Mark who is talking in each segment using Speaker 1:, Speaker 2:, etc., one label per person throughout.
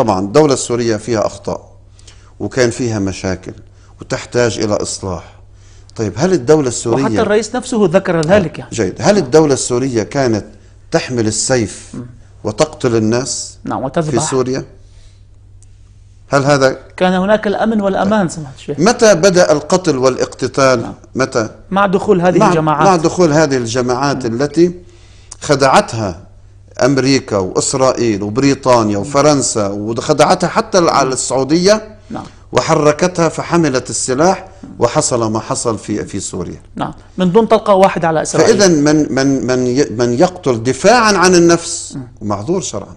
Speaker 1: طبعا الدولة السورية فيها أخطاء وكان فيها مشاكل وتحتاج إلى إصلاح طيب هل الدولة السورية وحتى الرئيس نفسه ذكر آه، ذلك يعني جيد هل الدولة السورية كانت تحمل السيف وتقتل الناس نعم وتذبح في سوريا هل هذا كان هناك الأمن والأمان سمعت الشيخ متى بدأ القتل والاقتتال نعم. متى مع دخول هذه مع الجماعات مع دخول هذه الجماعات التي خدعتها امريكا واسرائيل وبريطانيا وفرنسا وخدعتها حتى على نعم. السعوديه نعم وحركتها فحملت السلاح وحصل ما حصل في في سوريا نعم من دون طلقه واحده على اسرائيل فاذا من من من من يقتل دفاعا عن النفس معذور شرعا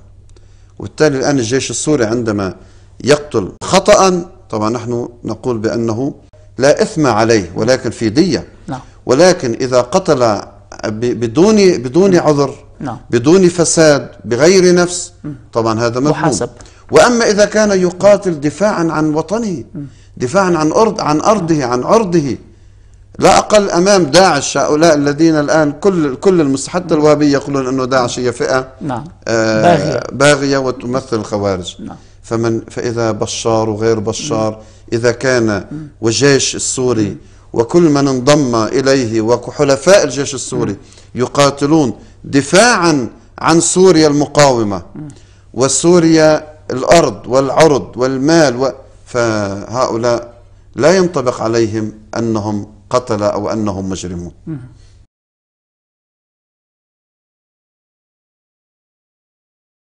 Speaker 1: وبالتالي الان الجيش السوري عندما يقتل خطا طبعا نحن نقول بانه لا اثم عليه ولكن في ديه نعم ولكن اذا قتل بدون بدون عذر نعم. بدون فساد بغير نفس طبعا هذا مذموم محاسب واما اذا كان يقاتل دفاعا عن وطنه دفاعا عن ارض عن ارضه عن عرضه لا اقل امام داعش هؤلاء الذين الان كل كل المستحدة الوهابيه يقولون انه داعش هي فئه نعم آه باغيه باغيه وتمثل الخوارج نعم فمن فاذا بشار وغير بشار اذا كان وجيش السوري وكل من انضم إليه وحلفاء الجيش السوري يقاتلون دفاعا عن سوريا المقاومة وسوريا الأرض والعرض والمال و... فهؤلاء لا ينطبق عليهم أنهم قتلة أو أنهم مجرمون